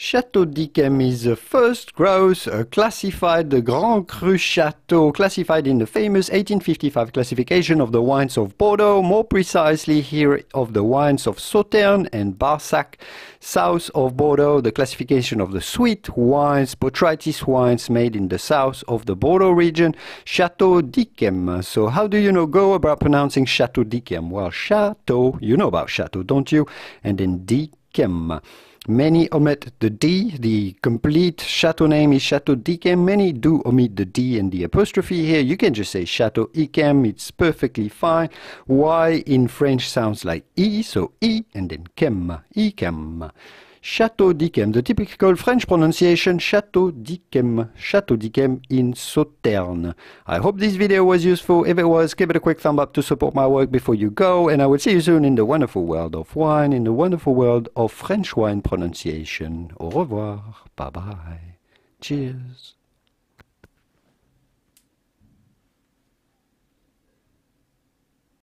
Château Dickham is the first growth, uh, classified the Grand Cru Château, classified in the famous 1855 classification of the wines of Bordeaux, more precisely here of the wines of Sauterne and Barsac, south of Bordeaux, the classification of the sweet wines, botrytis wines made in the south of the Bordeaux region, Château Dickham. So how do you know go about pronouncing Château Dickham? Well, Château, you know about Château, don't you? And then d'. Dickem. Many omit the D. The complete chateau name is Chateau d'Yquem. Many do omit the D and the apostrophe here. You can just say Chateau d'Yquem. It's perfectly fine. Y in French sounds like E, so E and then Kem. Yquem. Chateau Dickem. The typical French pronunciation Chateau Dickem. Chateau Dickem in Sauternes. I hope this video was useful. If it was, give it a quick thumb up to support my work before you go. And I will see you soon in the wonderful world of wine, in the wonderful world of French wine pronunciation. Au revoir. Bye bye. Cheers.